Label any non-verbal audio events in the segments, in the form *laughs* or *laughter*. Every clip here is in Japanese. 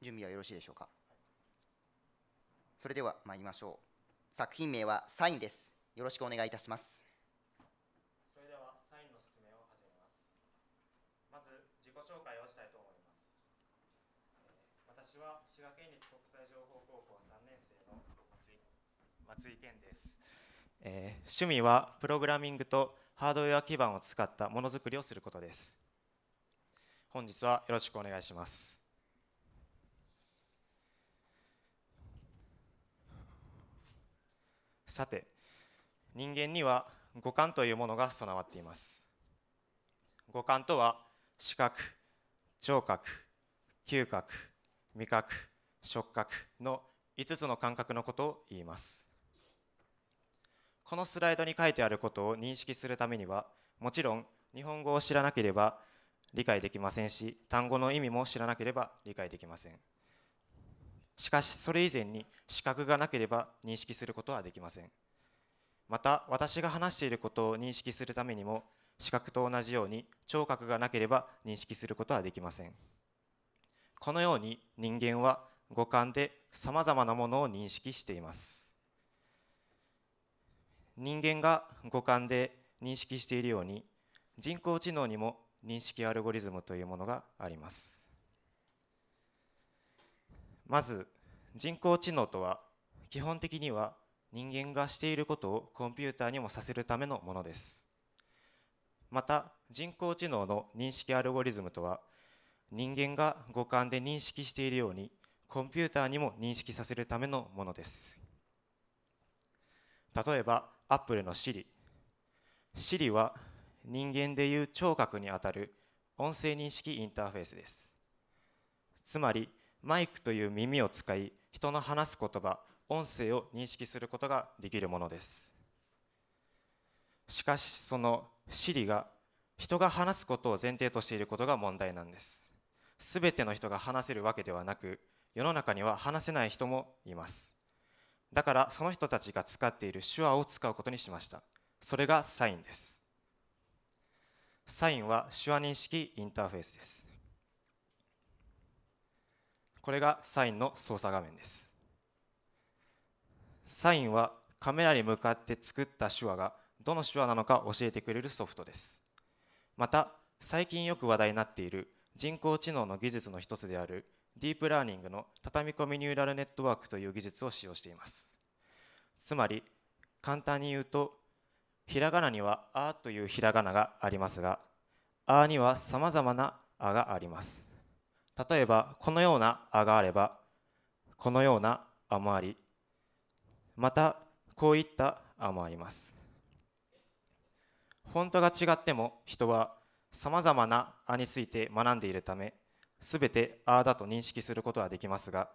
準備はよろしいでしょうかそれでは参りましょう作品名はサインですよろしくお願いいたしますそれではサインの説明を始めますまず自己紹介をしたいと思います私は滋賀県立国際情報高校3年生の松井松井健です、えー、趣味はプログラミングとハードウェア基盤を使ったものづくりをすることです本日はよろしくお願いしますさて人間には五感というものが備わっています五感とは視覚聴覚嗅覚味覚触覚の5つの感覚のことを言いますこのスライドに書いてあることを認識するためにはもちろん日本語を知らなければ理解できませんし単語の意味も知らなければ理解できませんしかしそれ以前に資格がなければ認識することはできませんまた私が話していることを認識するためにも視覚と同じように聴覚がなければ認識することはできませんこのように人間は五感でさまざまなものを認識しています人間が五感で認識しているように人工知能にも認識アルゴリズムというものがありますまず人工知能とは基本的には人間がしていることをコンピューターにもさせるためのものですまた人工知能の認識アルゴリズムとは人間が五感で認識しているようにコンピューターにも認識させるためのものです例えばアップルの Siri Siri は人間でいう聴覚にあたる音声認識インターフェースですつまりマイクという耳を使い人の話す言葉音声を認識することができるものですしかしその Siri が人が話すことを前提としていることが問題なんですすべての人が話せるわけではなく世の中には話せない人もいますだからその人たちが使っている手話を使うことにしましたそれがサインですサインは手話認識インターフェースですこれがサインの操作画面ですサインはカメラに向かって作った手話がどの手話なのか教えてくれるソフトですまた最近よく話題になっている人工知能の技術の一つであるディープラーニングの畳み込みニューラルネットワークという技術を使用していますつまり簡単に言うとひらがなには「あ」というひらがながありますが「あ」にはさまざまな「あ」があります例えばこのような「あ」があればこのような「あ」もありまたこういった「あ」もありますフォントが違っても人はさまざまな「あ」について学んでいるためすべて「あ」だと認識することはできますが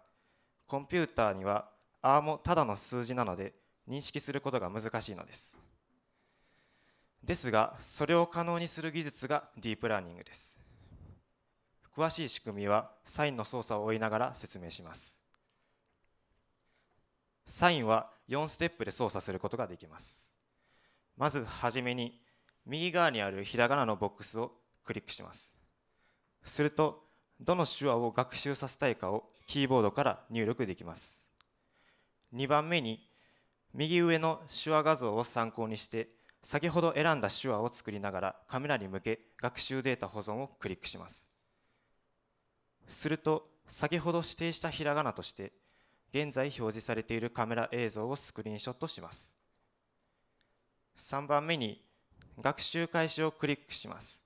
コンピューターには「あ」もただの数字なので認識することが難しいのですですがそれを可能にする技術がディープラーニングです詳しい仕組みはサインの操作を追いながら説明しますサインは4ステップで操作することができますまずはじめに右側にあるひらがなのボックスをクリックしますするとどの手話を学習させたいかをキーボードから入力できます2番目に右上の手話画像を参考にして先ほど選んだ手話を作りながらカメラに向け学習データ保存をクリックしますすると先ほど指定したひらがなとして現在表示されているカメラ映像をスクリーンショットします3番目に学習開始をクリックします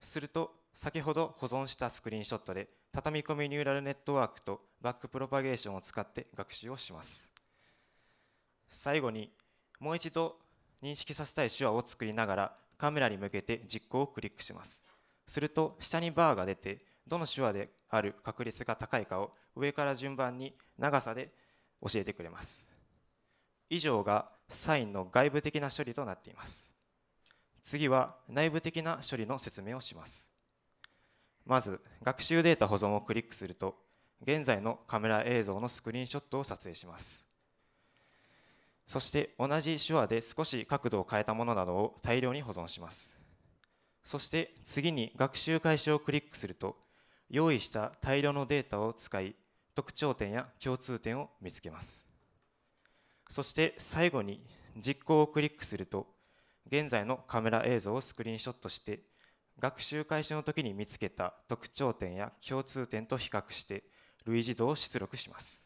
すると先ほど保存したスクリーンショットで畳み込みニューラルネットワークとバックプロパゲーションを使って学習をします最後にもう一度認識させたい手話を作りながらカメラに向けて実行をクリックしますすると下にバーが出てどの手話である確率が高いかを上から順番に長さで教えてくれます以上がサインの外部的な処理となっています次は内部的な処理の説明をしますまず学習データ保存をクリックすると現在のカメラ映像のスクリーンショットを撮影しますそして同じ手話で少し角度を変えたものなどを大量に保存しますそして次に学習開始をクリックすると用意した大量のデータを使い特徴点や共通点を見つけますそして最後に実行をクリックすると現在のカメラ映像をスクリーンショットして学習開始の時に見つけた特徴点や共通点と比較して類似度を出力します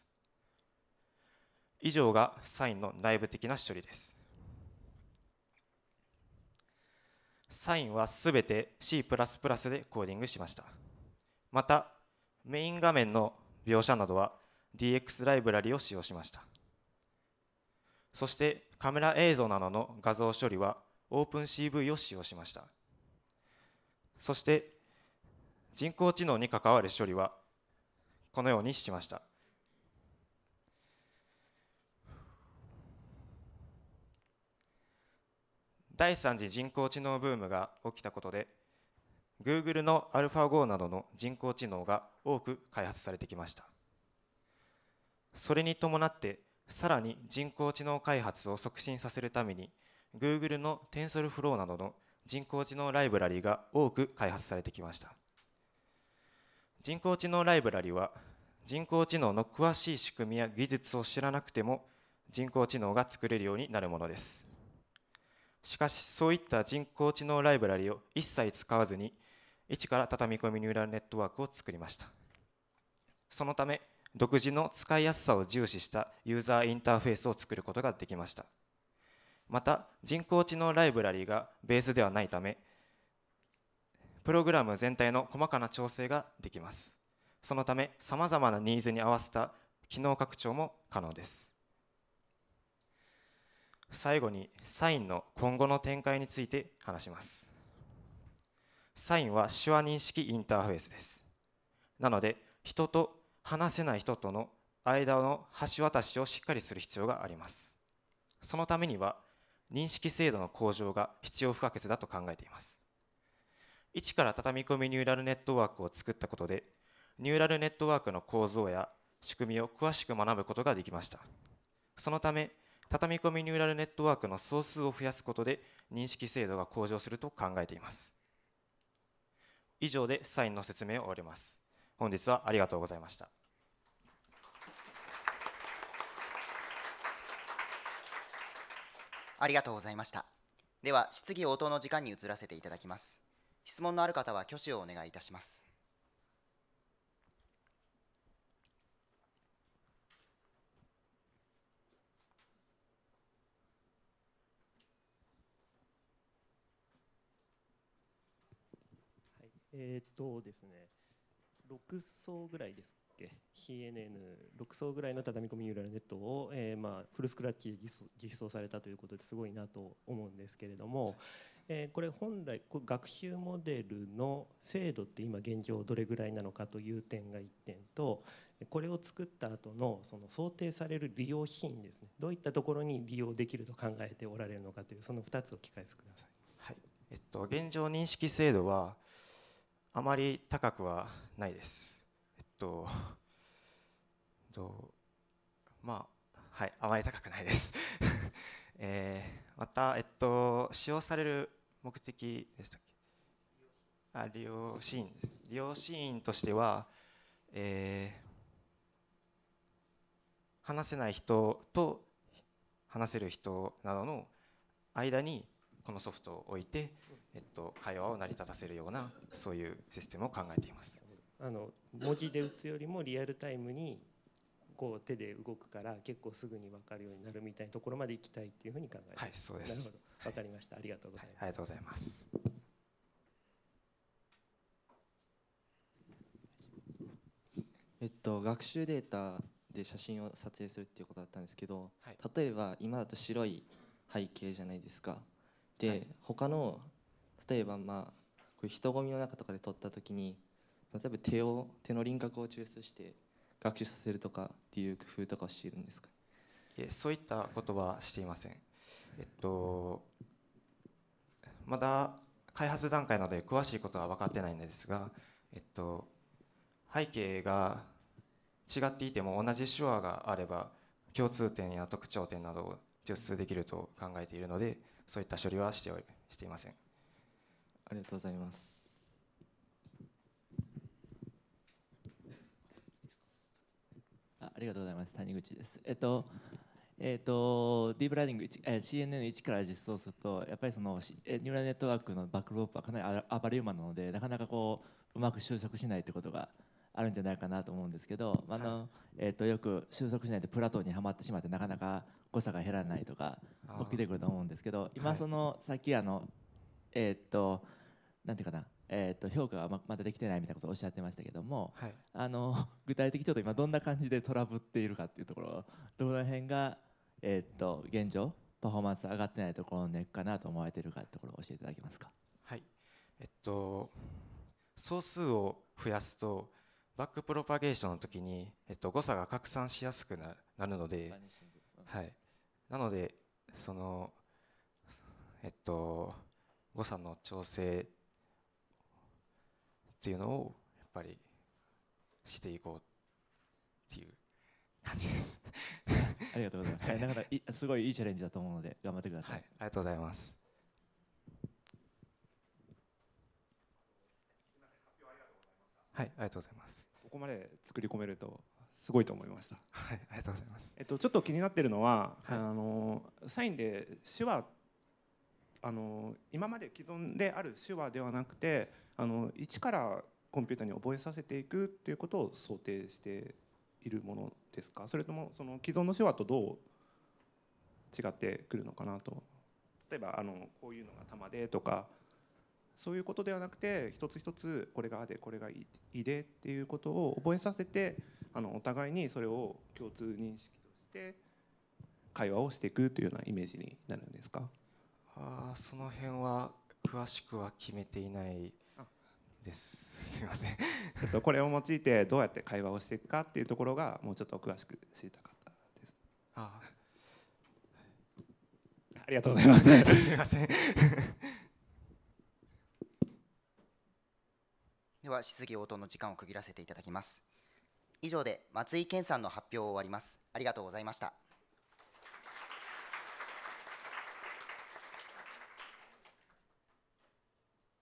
以上がサインの内部的な処理ですサインはすべて C++ でコーディングしましたまたメイン画面の描写などは DX ライブラリを使用しましたそしてカメラ映像などの画像処理は OpenCV を使用しましたそして人工知能に関わる処理はこのようにしました第3次人工知能ブームが起きたことで Google の AlphaGo などの人工知能が多く開発されてきましたそれに伴ってさらに人工知能開発を促進させるために Google の TensorFlow などの人工知能ライブラリが多く開発されてきました人工知能ライブラリは人工知能の詳しい仕組みや技術を知らなくても人工知能が作れるようになるものですしかしそういった人工知能ライブラリを一切使わずに一から畳み込みニューラルネットワークを作りましたそのため独自の使いやすさを重視したユーザーインターフェースを作ることができましたまた人工知能ライブラリがベースではないためプログラム全体の細かな調整ができますそのためさまざまなニーズに合わせた機能拡張も可能です最後にサインの今後の展開について話しますサインは手話認識インターフェースですなので人と話せない人との間の橋渡しをしっかりする必要がありますそのためには認識制度の向上が必要不可欠だと考えています一から畳み込みニューラルネットワークを作ったことでニューラルネットワークの構造や仕組みを詳しく学ぶことができましたそのため畳み込みニューラルネットワークの総数を増やすことで認識精度が向上すると考えています以上でサインの説明を終わります本日はありがとうございましたありがとうございましたでは質疑応答の時間に移らせていただきます質問のある方は挙手をお願いいたしますえっ、とですね6層ぐらいですっけ C. n n 6層ぐらいの畳み込みニューラルネットを、えーまあ、フルスクラッチで実装されたということですごいなと思うんですけれども、えー、これ本来これ学習モデルの精度って今現状どれぐらいなのかという点が1点とこれを作った後のその想定される利用品ですねどういったところに利用できると考えておられるのかというその2つをお聞かせください。はいえっと、現状認識精度はあまり高くはないです。えっと、えっまあ、はい、あまり高くないです *laughs* えー、また、えっと、使用される目的でしたっけあ利用シーン利用シーンとしては、えー、話せない人と話せる人などの間にこのソフトを置いてえっと、会話を成り立たせるようなそういうシステムを考えていますあの文字で打つよりもリアルタイムにこう手で動くから結構すぐに分かるようになるみたいなところまで行きたいっていうふうに考えてはいそうですなるほど分かりました、はい、ありがとうございます、はい、ありがとうございますえっと学習データで写真を撮影するっていうことだったんですけど、はい、例えば今だと白い背景じゃないですかで、はい、他の例えばまあこういう人混みの中とかで撮った時に例えば手を手の輪郭を抽出して学習させるとかっていう工夫とかをしているんですかいえそういったことはしていませんえっとまだ開発段階なので詳しいことは分かってないんですが、えっと、背景が違っていても同じ手話があれば共通点や特徴点などを抽出できると考えているのでそういった処理はしてしていません。ありがとうございます。あありがとうございます。谷口です。えっと、えっと、ディープラーニング、え CNN1 から実装すると、やっぱりそのニューラルネットワークのバックロープはかなりアリウマなので、なかなかこう、うまく収束しないということがあるんじゃないかなと思うんですけど、あの、えっと、よく収束しないでプラトンにはまってしまって、なかなか誤差が減らないとか、起きてくると思うんですけど、今その、さっきあの、えっと、なんていうかな、えー、と評価がままだできてないみたいなことをおっしゃってましたけども、はい、あの *laughs* 具体的にちょっと今どんな感じでトラブっているかっていうところどの辺が、えー、と現状パフォーマンス上がってないところのネックかなと思われているかってところを教えていただけますか。はいえっと、総数を増やすとバックプロパゲーションの時に、えっと、誤差が拡散しやすくなるので、はい、なのでその、えっと、誤差の調整っていうのをやっぱりしていこうっていう感じですありがとうございます。はい、なからいすごいいいチャレンジだと思うので頑張ってください。はい、ありがとうございます。はい、ありがとうございます。ここまで作り込めるとすごいと思いました。はい、ありがとうございます。えっとちょっと気になってるのは、はい、あのサインで手話あの今まで既存である手話ではなくてあの一からコンピューターに覚えさせていくっていうことを想定しているものですかそれともその既存の手話とどう違ってくるのかなと例えばあのこういうのが玉でとかそういうことではなくて一つ一つこれが「あ」でこれが「い」でっていうことを覚えさせてあのお互いにそれを共通認識として会話をしていくというようなイメージになるんですかあその辺は詳しくは決めていないですすいませんちょ *laughs* っとこれを用いてどうやって会話をしていくかっていうところがもうちょっと詳しく知りたかったですあありがとうございます *laughs* すみません *laughs* では質疑応答の時間を区切らせていただきます以上で松井健さんの発表を終わりますありがとうございました